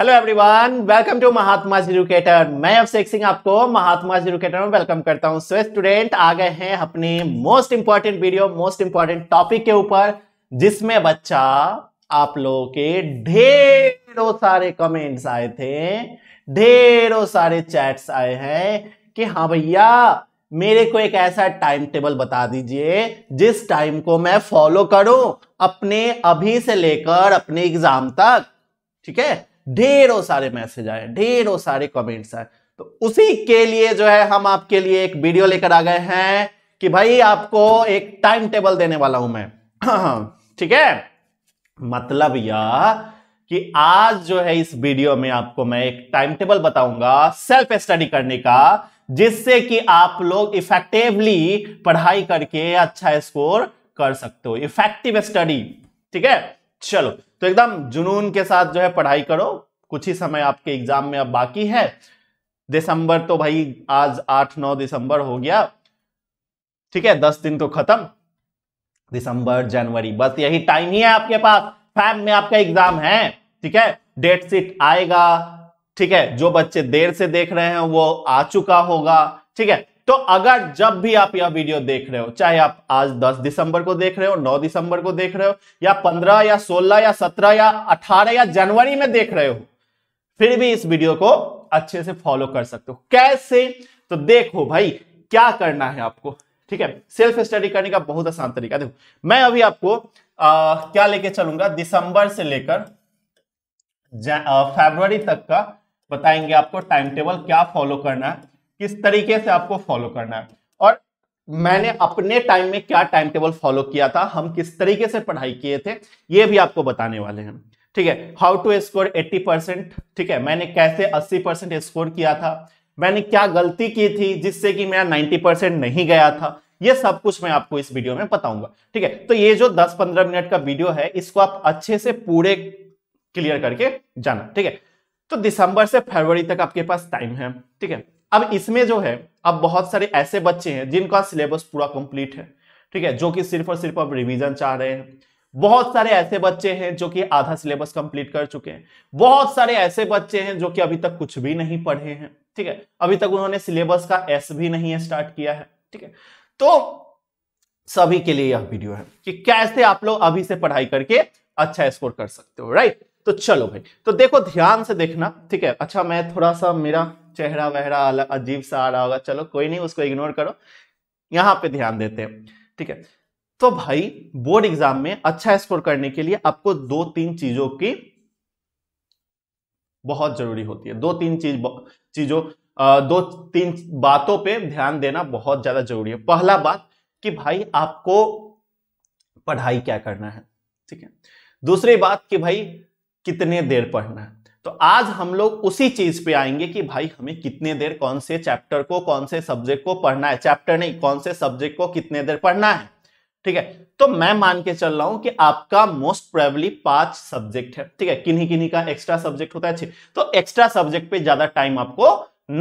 hello everyone welcome to Mahatma educator मैं अभिषेक सिंह आपको महात्मा educator में वेलकम करता हूं सो so, स्टूडेंट आ गए हैं अपने most important video most important topic के ऊपर जिसमें बच्चा आप लोगों के ढेरों सारे कमेंट्स आए थे ढेरों सारे चैट्स आए हैं कि हाँ भैया मेरे को एक ऐसा टाइम टेबल बता दीजिए जिस टाइम को मैं फॉलो करूं अपने अभी से लेकर अपने एग्जाम तक ठीक है ढेरों सारे मैसेज आए ढेरों सारे कमेंट्स आए तो उसी के लिए जो है हम आपके लिए एक वीडियो लेकर आ गए हैं कि भाई आपको एक टाइम टेबल देने वाला हूं मैं ठीक है मतलब यह कि आज जो है इस वीडियो में आपको मैं एक टाइम टेबल बताऊंगा सेल्फ स्टडी करने का जिससे कि आप लोग इफेक्टिवली पढ़ाई करके अच्छा स्कोर कर सकते हो इफेक्टिव स्टडी ठीक है चलो तो एकदम जुनून के साथ जो है पढ़ाई करो कुछ ही समय आपके एग्जाम में अब बाकी है दिसंबर तो भाई आज आठ नौ दिसंबर हो गया ठीक है दस दिन तो खत्म दिसंबर जनवरी बस यही टाइम ही है आपके पास फैम में आपका एग्जाम है ठीक है डेट सीट आएगा ठीक है जो बच्चे देर से देख रहे हैं वो आ चुका होगा ठीक है तो अगर जब भी आप यह वीडियो देख रहे हो चाहे आप आज 10 दिसंबर को देख रहे हो 9 दिसंबर को देख रहे हो या 15 या 16 या 17 या 18 या जनवरी में देख रहे हो फिर भी इस वीडियो को अच्छे से फॉलो कर सकते हो कैसे तो देखो भाई क्या करना है आपको ठीक है सेल्फ स्टडी करने का बहुत आसान तरीका देखो मैं अभी आपको आ, क्या लेके चलूंगा दिसंबर से लेकर फेबर तक का बताएंगे आपको टाइम टेबल क्या फॉलो करना है किस तरीके से आपको फॉलो करना है और मैंने अपने टाइम में क्या टाइम टेबल फॉलो किया था हम किस तरीके से पढ़ाई किए थे ये भी आपको बताने वाले हैं ठीक है हाउ टू स्कोर 80 परसेंट ठीक है मैंने कैसे 80 परसेंट स्कोर किया था मैंने क्या गलती की थी जिससे कि मैं 90 परसेंट नहीं गया था ये सब कुछ मैं आपको इस वीडियो में बताऊंगा ठीक है तो ये जो 10-15 मिनट का वीडियो है इसको आप अच्छे से पूरे क्लियर करके जाना ठीक है तो दिसंबर से फरवरी तक आपके पास टाइम है ठीक है अब इसमें जो है अब बहुत सारे ऐसे बच्चे हैं जिनका सिलेबस पूरा कंप्लीट है ठीक है जो कि सिर्फ और सिर्फ अब रिवीजन चाह रहे हैं बहुत सारे ऐसे बच्चे हैं जो कि आधा सिलेबस कंप्लीट कर चुके हैं बहुत सारे ऐसे बच्चे हैं जो कि अभी तक कुछ भी नहीं पढ़े हैं ठीक है अभी तक उन्होंने सिलेबस का एस भी नहीं स्टार्ट किया है ठीक है तो सभी के लिए यह वीडियो है कि कैसे आप लोग अभी से पढ़ाई करके अच्छा स्कोर कर सकते हो राइट तो चलो भाई तो देखो ध्यान से देखना ठीक है अच्छा मैं थोड़ा सा मेरा चेहरा वहरा अजीब सा आ रहा होगा चलो कोई नहीं उसको इग्नोर करो यहाँ पे ध्यान देते हैं ठीक है तो भाई बोर्ड एग्जाम में अच्छा स्कोर करने के लिए आपको दो तीन चीजों की बहुत जरूरी होती है दो तीन चीज चीजों दो तीन बातों पे ध्यान देना बहुत ज्यादा जरूरी है पहला बात कि भाई आपको पढ़ाई क्या करना है ठीक है दूसरी बात कि भाई कितने देर पढ़ना है तो आज हम लोग उसी चीज पे आएंगे कि भाई हमें कितने देर कौन से चैप्टर को कौन से सब्जेक्ट को पढ़ना है चैप्टर नहीं कौन से सब्जेक्ट को कितने देर पढ़ना है ठीक है तो मैं मान के चल रहा हूं कि आपका मोस्ट प्रेबली पांच सब्जेक्ट है ठीक है किन्हीं किन्हीं का एक्स्ट्रा सब्जेक्ट होता है तो एक्स्ट्रा सब्जेक्ट पे ज्यादा टाइम आपको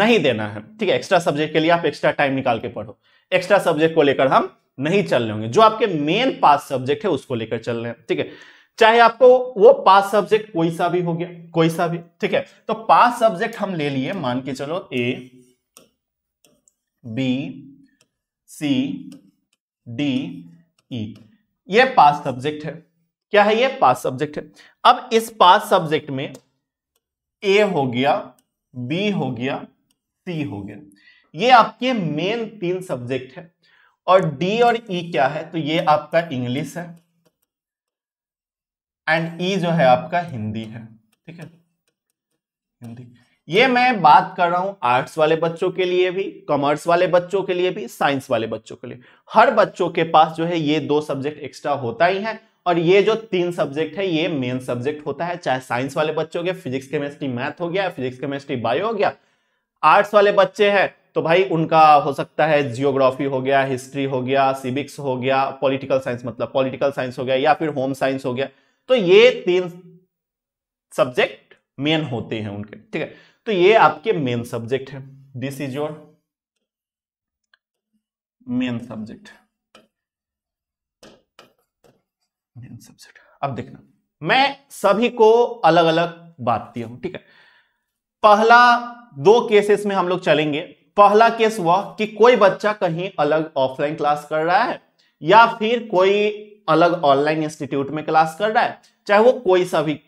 नहीं देना है ठीक है एक्स्ट्रा सब्जेक्ट के लिए आप एक्स्ट्रा टाइम निकाल के पढ़ो एक्स्ट्रा सब्जेक्ट को लेकर हम नहीं चल रहे होंगे जो आपके मेन पांच सब्जेक्ट है उसको लेकर चल रहे हैं ठीक है चाहे आपको वो पास सब्जेक्ट कोई सा भी हो गया कोई सा भी ठीक है तो पास सब्जेक्ट हम ले लिए मान के चलो A B C D E ये पास सब्जेक्ट है क्या है ये पास सब्जेक्ट है अब इस पास सब्जेक्ट में ए हो गया बी हो गया सी हो गया ये आपके मेन तीन सब्जेक्ट है और डी और ई e क्या है तो ये आपका इंग्लिश है एंड ई e जो है आपका हिंदी है ठीक है हिंदी ये मैं बात कर रहा हूं आर्ट्स वाले बच्चों के लिए भी कॉमर्स वाले बच्चों के लिए भी साइंस वाले बच्चों के लिए हर बच्चों के पास जो है ये दो सब्जेक्ट एक्स्ट्रा होता ही है और ये जो तीन सब्जेक्ट है ये मेन सब्जेक्ट होता है चाहे साइंस वाले बच्चे हो फिजिक्स केमिस्ट्री मैथ हो गया फिजिक्स केमिस्ट्री बायो हो गया आर्ट्स वाले बच्चे हैं तो भाई उनका हो सकता है जियोग्राफी हो गया हिस्ट्री हो गया सिविक्स हो गया पॉलिटिकल साइंस मतलब पॉलिटिकल साइंस हो गया या फिर होम साइंस हो गया तो ये तीन सब्जेक्ट मेन होते हैं उनके ठीक है तो ये आपके मेन सब्जेक्ट है this is your main subject main subject अब देखना मैं सभी को अलग अलग बात दिया हूं ठीक है पहला दो केसेस में हम लोग चलेंगे पहला केस हुआ कि कोई बच्चा कहीं अलग ऑफलाइन क्लास कर रहा है या फिर कोई अलग ऑनलाइन इंस्टीट्यूट में क्लास कर रहा है चाहे वो कोई सा भी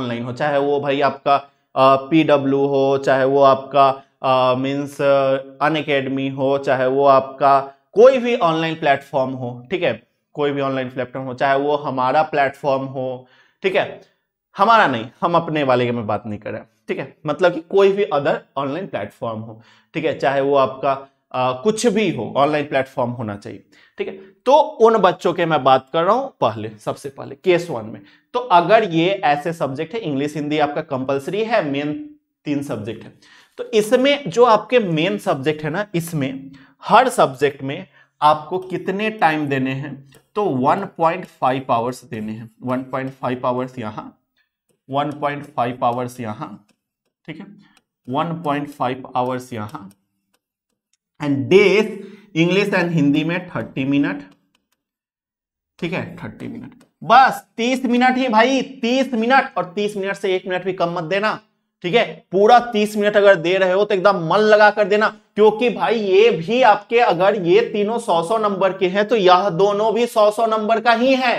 ऑनलाइन हो चाहे वो भाई आपका पी डब्ल्यू हो चाहे वो आपका मीन्स अन अकेडमी हो चाहे वो आपका कोई भी ऑनलाइन प्लेटफॉर्म हो ठीक है कोई भी ऑनलाइन प्लेटफॉर्म हो चाहे वो हमारा प्लेटफॉर्म हो ठीक है हमारा नहीं हम अपने वाले में बात नहीं कर रहे ठीक है मतलब कि कोई भी अदर ऑनलाइन प्लेटफॉर्म हो ठीक है चाहे वो आपका आ, कुछ भी हो ऑनलाइन प्लेटफॉर्म होना चाहिए ठीक है तो उन बच्चों के मैं बात कर रहा हूं पहले सबसे पहले केस वन में तो अगर ये ऐसे सब्जेक्ट है इंग्लिश हिंदी आपका कंपलसरी है मेन तीन सब्जेक्ट है तो इसमें जो आपके मेन सब्जेक्ट है ना इसमें हर सब्जेक्ट में आपको कितने टाइम देने हैं तो 1.5 आवर्स देने हैं 1.5 आवर्स यहां 1.5 आवर्स यहां ठीक है 1.5 आवर्स यहां and days English and Hindi में थर्टी मिनट ठीक है थर्टी मिनट बस तीस मिनट ही भाई तीस मिनट और तीस मिनट से एक मिनट भी कम मत देना ठीक है पूरा तीस मिनट अगर दे रहे हो तो एकदम मन लगा कर देना क्योंकि भाई ये भी आपके अगर ये तीनों सौ सौ नंबर के हैं तो यह दोनों भी सौ सौ नंबर का ही है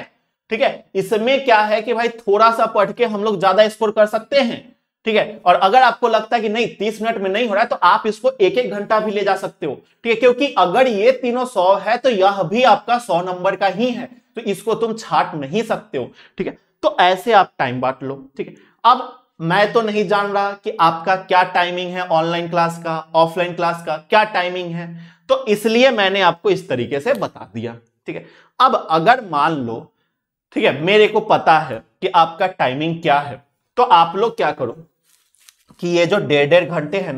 ठीक है इसमें क्या है कि भाई थोड़ा सा पढ़ के हम लोग ज्यादा स्कोर कर सकते हैं ठीक है और अगर आपको लगता है कि नहीं तीस मिनट में नहीं हो रहा है तो आप इसको एक एक घंटा भी ले जा सकते हो ठीक है क्योंकि अगर ये तीनों सौ है तो यह भी आपका सौ नंबर का ही है तो इसको तुम छाट नहीं सकते हो ठीक है तो ऐसे आप टाइम बांट लो ठीक है अब मैं तो नहीं जान रहा कि आपका क्या टाइमिंग है ऑनलाइन क्लास का ऑफलाइन क्लास का क्या टाइमिंग है तो इसलिए मैंने आपको इस तरीके से बता दिया ठीक है अब अगर मान लो ठीक है मेरे को पता है कि आपका टाइमिंग क्या है तो आप लोग क्या करो कि ये जो डेढ़ डेढ़ घंटे हैं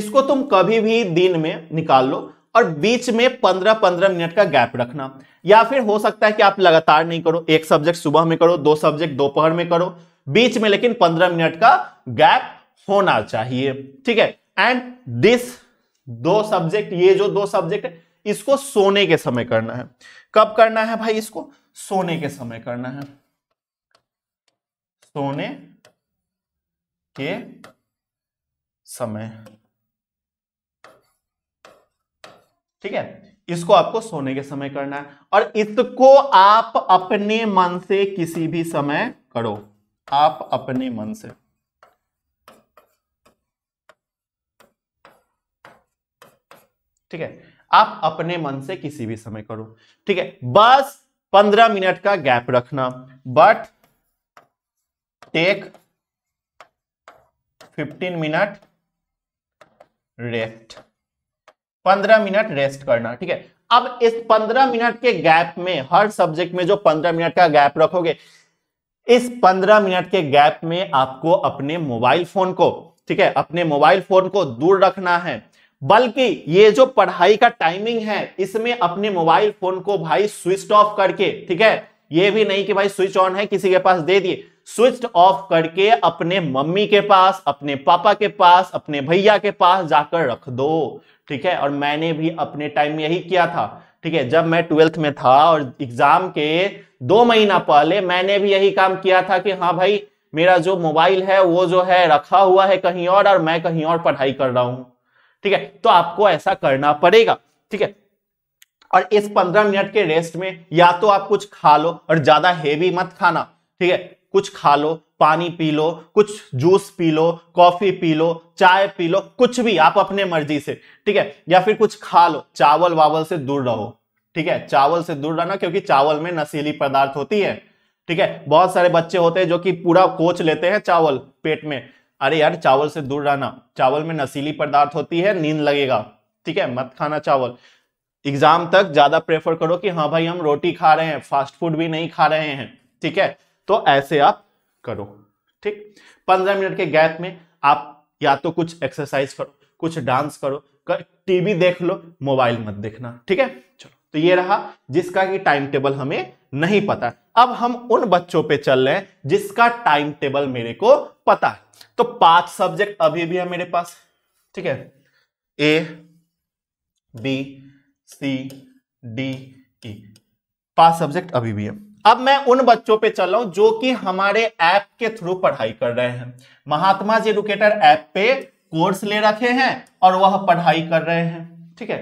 इसको तुम कभी भी दिन में निकाल लो और बीच में पंद्रह पंद्रह मिनट का गैप रखना या फिर हो सकता है कि आप लगातार नहीं करो एक सब्जेक्ट सुबह में करो दो सब्जेक्ट दोपहर में करो बीच में लेकिन पंद्रह मिनट का गैप होना चाहिए ठीक है एंड दिस दो सब्जेक्ट ये जो दो सब्जेक्ट है इसको सोने के समय करना है कब करना है भाई इसको सोने के समय करना है सोने के समय ठीक है इसको आपको सोने के समय करना है और इसको आप अपने मन से किसी भी समय करो आप अपने मन से ठीक है आप अपने मन से किसी भी समय करो ठीक है बस पंद्रह मिनट का गैप रखना but take fifteen minute rest पंद्रह मिनट रेस्ट करना ठीक है अब इस पंद्रह मिनट के गैप में हर सब्जेक्ट में जो पंद्रह मिनट का गैप रखोगे इस पंद्रह मिनट के गैप में आपको अपने मोबाइल फोन को ठीक है अपने मोबाइल फोन को दूर रखना है बल्कि ये जो पढ़ाई का टाइमिंग है इसमें अपने मोबाइल फोन को भाई स्विच ऑफ करके ठीक है ये भी नहीं कि भाई स्विच ऑन है किसी के पास दे दिए स्विच ऑफ करके अपने मम्मी के पास अपने पापा के पास अपने भैया के पास जाकर रख दो ठीक है और मैंने भी अपने टाइम में यही किया था ठीक है जब मैं ट्वेल्थ में था और एग्जाम के दो महीना पहले मैंने भी यही काम किया था कि हाँ भाई मेरा जो मोबाइल है वो जो है रखा हुआ है कहीं और और मैं कहीं और पढ़ाई कर रहा हूं ठीक है तो आपको ऐसा करना पड़ेगा ठीक है और इस पंद्रह मिनट के रेस्ट में या तो आप कुछ खा लो और ज्यादा हेवी मत खाना ठीक है कुछ खा लो पानी पी लो कुछ जूस पी लो कॉफी पी लो चाय पी लो कुछ भी आप अपने मर्जी से ठीक है या फिर कुछ खा लो चावल वावल से दूर रहो ठीक है चावल से दूर रहना क्योंकि चावल में नशीली पदार्थ होती है ठीक है बहुत सारे बच्चे होते हैं जो कि पूरा कोच लेते हैं चावल पेट में अरे यार चावल से दूर रहना चावल में नशीली पदार्थ होती है नींद लगेगा ठीक है मत खाना चावल एग्जाम तक ज्यादा प्रेफर करो कि हाँ भाई हम रोटी खा रहे हैं फास्ट फूड भी नहीं खा रहे हैं ठीक है तो ऐसे आप करो ठीक पंद्रह मिनट के गैप में आप या तो कुछ एक्सरसाइज करो कुछ डांस करो कर, टीवी देख लो मोबाइल मत देखना ठीक है चलो तो ये रहा जिसका कि टाइम टेबल हमें नहीं पता अब हम उन बच्चों पे चल रहे हैं जिसका टाइम टेबल मेरे को पता है तो पांच सब्जेक्ट अभी भी है मेरे पास ठीक है A B C D E पांच सब्जेक्ट अभी भी है अब मैं उन बच्चों पे चल रहा हूं जो कि हमारे ऐप के थ्रू पढ़ाई कर रहे हैं महात्मा जी एडुकेटर ऐप पे कोर्स ले रखे हैं और वह पढ़ाई कर रहे हैं ठीक है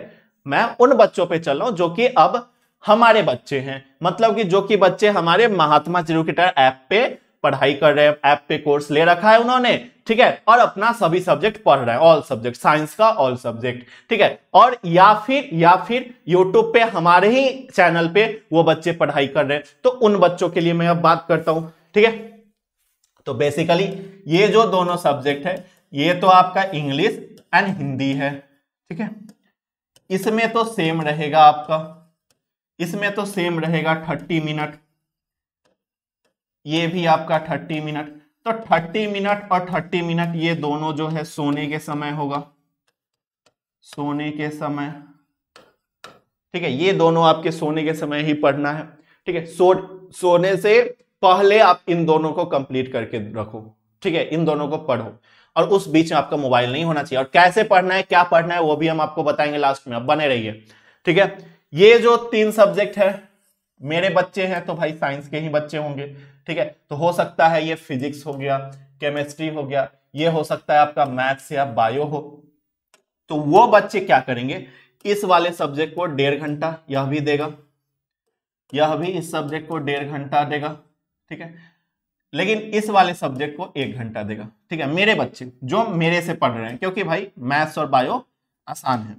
मैं उन बच्चों पे चल रहा हूं जो कि अब हमारे बच्चे हैं मतलब कि जो कि बच्चे हमारे महात्मा जी एडुकेटर ऐप पे पढ़ाई कर रहे हैं ऐप पे कोर्स ले रखा है उन्होंने ठीक है और अपना सभी सब्जेक्ट पढ़ रहे हैं ऑल सब्जेक्ट साइंस का ऑल सब्जेक्ट ठीक है और या फिर या फिर यूट्यूब पे हमारे ही चैनल पे वो बच्चे पढ़ाई कर रहे हैं तो उन बच्चों के लिए मैं अब बात करता हूं ठीक है तो बेसिकली ये जो दोनों सब्जेक्ट है ये तो आपका इंग्लिश एंड हिंदी है ठीक है इसमें तो सेम रहेगा आपका इसमें तो सेम रहेगा थर्टी मिनट ये भी आपका थर्टी मिनट तो थर्टी मिनट और थर्टी मिनट ये दोनों जो है सोने के समय होगा सोने के समय ठीक है ये दोनों आपके सोने के समय ही पढ़ना है ठीक है सो सोने से पहले आप इन दोनों को कंप्लीट करके रखो ठीक है इन दोनों को पढ़ो और उस बीच में आपका मोबाइल नहीं होना चाहिए और कैसे पढ़ना है क्या पढ़ना है वो भी हम आपको बताएंगे लास्ट में आप बने रहिए ठीक है ये जो तीन सब्जेक्ट है मेरे बच्चे हैं तो भाई साइंस के ही बच्चे होंगे ठीक है तो हो सकता है ये फिजिक्स हो गया केमिस्ट्री हो गया ये हो सकता है आपका मैथ्स या बायो हो तो वो बच्चे क्या करेंगे इस वाले सब्जेक्ट को डेढ़ घंटा यह भी देगा यह भी इस सब्जेक्ट को डेढ़ घंटा देगा ठीक है लेकिन इस वाले सब्जेक्ट को एक घंटा देगा ठीक है मेरे बच्चे जो मेरे से पढ़ रहे हैं क्योंकि भाई मैथ्स और बायो आसान है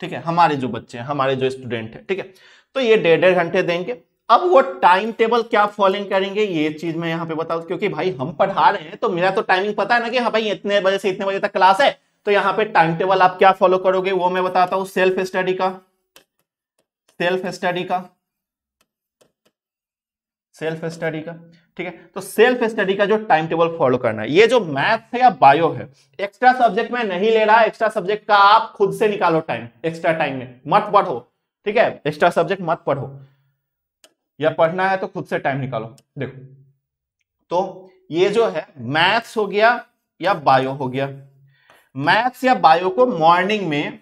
ठीक है हमारे जो बच्चे हैं हमारे जो स्टूडेंट है ठीक है तो ये डेढ़ डेढ़ घंटे देंगे अब वो टाइम टेबल क्या फॉलोइंग करेंगे ये चीज मैं यहाँ पे बताऊ क्योंकि भाई हम पढ़ा रहे हैं तो मेरा तो टाइमिंग पता है ना कि हाँ भाई इतने बजे से इतने बजे तक क्लास है तो यहाँ पे टाइम टेबल आप क्या फॉलो करोगे वो मैं बताता हूँ सेल्फ स्टडी का सेल्फ स्टडी का सेल्फ स्टडी का ठीक है तो सेल्फ स्टडी का जो टाइम टेबल फॉलो करना है ये जो मैथ है या बायो है एक्स्ट्रा सब्जेक्ट में नहीं ले रहा एक्स्ट्रा सब्जेक्ट का आप खुद से निकालो टाइम एक्स्ट्रा टाइम में मत पढ़ो ठीक है एक्स्ट्रा सब्जेक्ट मत पढ़ो या पढ़ना है तो खुद से टाइम निकालो देखो तो ये जो है मैथ्स हो गया या बायो हो गया मैथ्स या बायो को मॉर्निंग में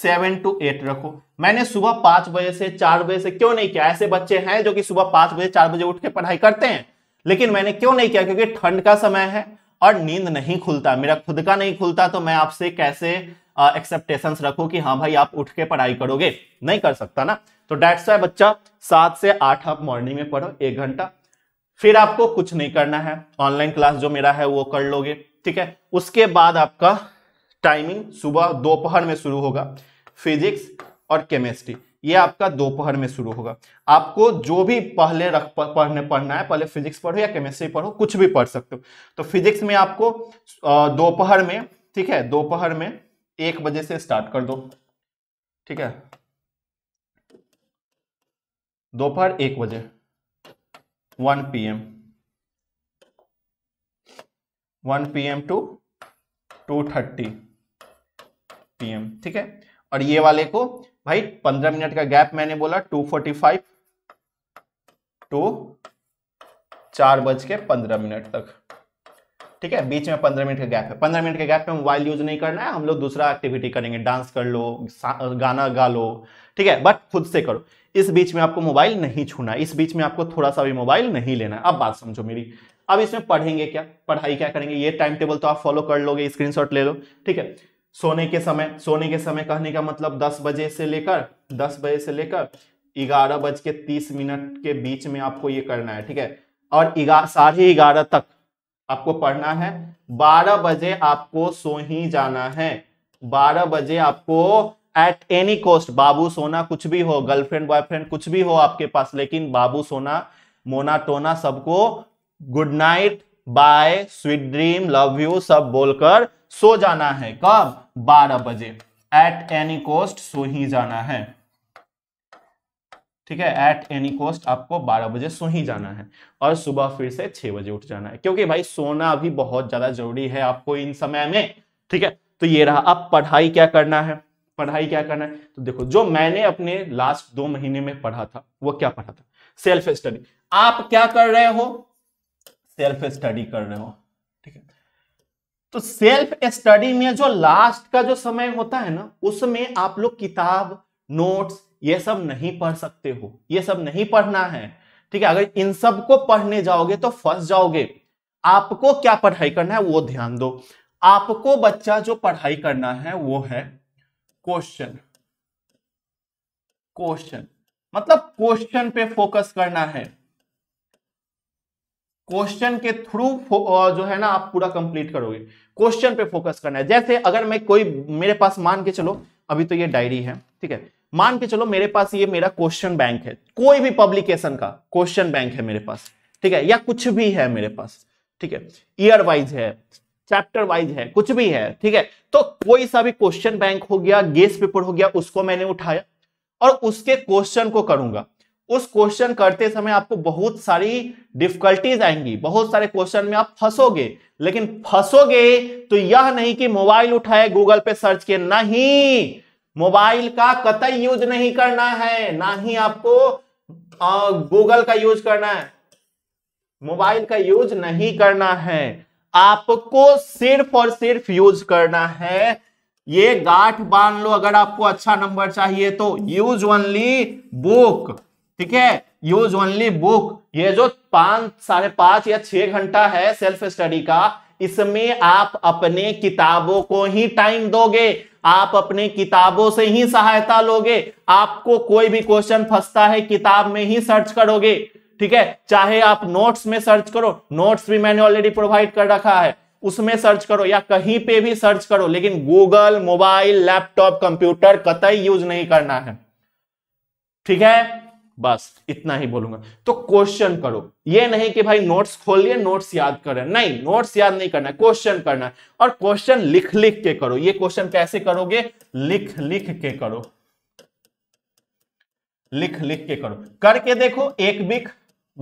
सेवन टू एट रखो मैंने सुबह पांच बजे से चार बजे से क्यों नहीं किया ऐसे बच्चे हैं जो कि सुबह पांच बजे चार बजे उठ के पढ़ाई करते हैं लेकिन मैंने क्यों नहीं किया क्योंकि ठंड का समय है और नींद नहीं खुलता मेरा खुद का नहीं खुलता तो मैं आपसे कैसे एक्सेप्टेशंस रखो कि हाँ भाई आप उठ के पढ़ाई करोगे नहीं कर सकता ना तो डेट्स वाई बच्चा सात से आठ आप मॉर्निंग में पढ़ो एक घंटा फिर आपको कुछ नहीं करना है ऑनलाइन क्लास जो मेरा है वो कर लोगे ठीक है उसके बाद आपका टाइमिंग सुबह दोपहर में शुरू होगा फिजिक्स और केमिस्ट्री ये आपका दोपहर में शुरू होगा आपको जो भी पहले रख पढ़ने पढ़ना है पहले फिजिक्स पढ़ो या केमिस्ट्री पढ़ो कुछ भी पढ़ सकते हो तो फिजिक्स में आपको दोपहर में ठीक है दोपहर में एक बजे से स्टार्ट कर दो ठीक है दोपहर एक बजे one P M one P M to two thirty P M ठीक है और ये वाले को भाई पंद्रह मिनट का गैप मैंने बोला टू फोर्टी फाइव टू चार बज के पंद्रह मिनट तक ठीक है बीच में पंद्रह मिनट का गैप है पंद्रह मिनट के गैप में मोबाइल यूज नहीं करना है हम लोग दूसरा एक्टिविटी करेंगे डांस कर लो गाना गा लो ठीक है बट खुद से करो इस बीच में आपको मोबाइल नहीं छूना इस बीच में आपको थोड़ा सा भी मोबाइल नहीं लेना अब बात समझो मेरी अब इसमें पढ़ेंगे क्या पढ़ाई क्या करेंगे ये टाइम टेबल तो आप फॉलो कर लोगे स्क्रीन ले लो ठीक है सोने के समय सोने के समय कहने का मतलब दस बजे से लेकर दस बजे से लेकर ग्यारह बज के तीस मिनट के बीच में आपको ये करना है ठीक है और साढ़े ग्यारह तक आपको पढ़ना है बारह बजे आपको सो ही जाना है बारह बजे आपको एट एनी कॉस्ट बाबू सोना कुछ भी हो गर्लफ्रेंड बॉयफ्रेंड कुछ भी हो आपके पास लेकिन बाबू सोना मोना टोना सबको good night bye sweet dream love you सब बोलकर सो जाना है कब बारह बजे एट एनी कॉस्ट सो ही जाना है ठीक है एट एनी कॉस्ट आपको 12 बजे सो ही जाना है और सुबह फिर से 6 बजे उठ जाना है क्योंकि भाई सोना भी बहुत ज्यादा जरूरी है आपको इन समय में ठीक है तो ये रहा अब पढ़ाई क्या करना है पढ़ाई क्या करना है तो देखो जो मैंने अपने लास्ट दो महीने में पढ़ा था वो क्या पढ़ा था सेल्फ स्टडी आप क्या कर रहे हो सेल्फ स्टडी कर रहे हो ठीक है तो सेल्फ स्टडी में जो लास्ट का जो समय होता है ना उसमें आप लोग किताब नोट्स ये सब नहीं पढ़ सकते हो ये सब नहीं पढ़ना है ठीक है अगर इन सब को पढ़ने जाओगे तो फंस जाओगे आपको क्या पढ़ाई करना है वो ध्यान दो आपको बच्चा जो पढ़ाई करना है वो है क्वेश्चन क्वेश्चन मतलब क्वेश्चन पे फोकस करना है क्वेश्चन के थ्रू जो है ना आप पूरा कंप्लीट करोगे क्वेश्चन पे फोकस करना है जैसे अगर मैं कोई मेरे पास मान के चलो अभी तो ये डायरी है ठीक है मान के चलो मेरे पास ये मेरा क्वेश्चन बैंक है कोई भी पब्लिकेशन का क्वेश्चन बैंक है मेरे पास ठीक है या कुछ भी है मेरे पास ठीक है ईयर वाइज है चैप्टर वाइज है कुछ भी है ठीक है तो कोई सा भी क्वेश्चन बैंक हो गया गेस पेपर हो गया उसको मैंने उठाया और उसके क्वेश्चन को करूंगा उस क्वेश्चन करते समय आपको बहुत सारी डिफिकल्टीज आएंगी बहुत सारे क्वेश्चन में आप फंसोगे लेकिन फंसोगे तो यह नहीं कि मोबाइल उठाए गूगल पे सर्च किए नहीं मोबाइल का कतई यूज नहीं करना है ना ही आपको गूगल का यूज करना है मोबाइल का यूज नहीं करना है आपको सिर्फ और सिर्फ यूज करना है ये गाठ बांध लो अगर आपको अच्छा नंबर चाहिए तो यूज ओनली बुक ठीक है यूज ओनली बुक ये जो पांच साढ़े पांच या छह घंटा है सेल्फ स्टडी का इसमें आप अपने किताबों को ही टाइम दोगे आप अपने किताबों से ही सहायता लोगे आपको कोई भी क्वेश्चन फंसता है किताब में ही सर्च करोगे ठीक है चाहे आप नोट्स में सर्च करो नोट्स भी मैंने ऑलरेडी प्रोवाइड कर रखा है उसमें सर्च करो या कहीं पे भी सर्च करो लेकिन गूगल मोबाइल लैपटॉप कंप्यूटर कतई यूज नहीं करना है ठीक है बस इतना ही बोलूंगा तो क्वेश्चन करो ये नहीं कि भाई नोट्स खोल लिए नोट्स याद करें नहीं नोट्स याद नहीं करना क्वेश्चन करना है और क्वेश्चन लिख लिख के करो ये क्वेश्चन कैसे करोगे लिख लिख के करो लिख लिख के करो करके देखो एक वीक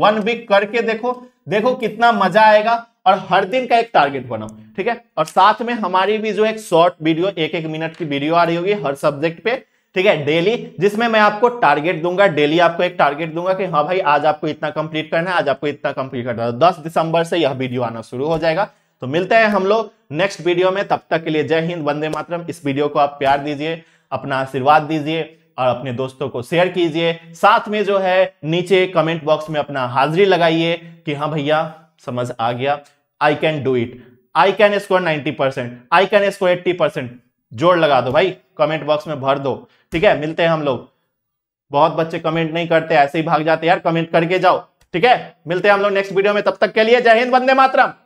वन वीक करके देखो देखो कितना मजा आएगा और हर दिन का एक टारगेट बनाओ ठीक है और साथ में हमारी भी जो एक शॉर्ट वीडियो एक एक मिनट की वीडियो आ रही होगी हर सब्जेक्ट पे ठीक है डेली जिसमें मैं आपको टारगेट दूंगा डेली आपको एक टारगेट दूंगा कि हाँ भाई आज आपको इतना कंप्लीट करना है आज आपको इतना कंप्लीट करना है तो दस दिसंबर से यह वीडियो आना शुरू हो जाएगा तो मिलते हैं हम लोग नेक्स्ट वीडियो में तब तक के लिए जय हिंद वंदे मातरम इस वीडियो को आप प्यार दीजिए अपना आशीर्वाद दीजिए और अपने दोस्तों को शेयर कीजिए साथ में जो है नीचे कमेंट बॉक्स में अपना हाजिरी लगाइए कि हाँ भैया समझ आ गया I can do it I can score ninety percent I can score eighty percent जोड़ लगा दो भाई कमेंट बॉक्स में भर दो ठीक है मिलते हैं हम लोग बहुत बच्चे कमेंट नहीं करते ऐसे ही भाग जाते यार कमेंट करके जाओ ठीक है मिलते हैं हम लोग नेक्स्ट वीडियो में तब तक के लिए जय हिंद वंदे मातरम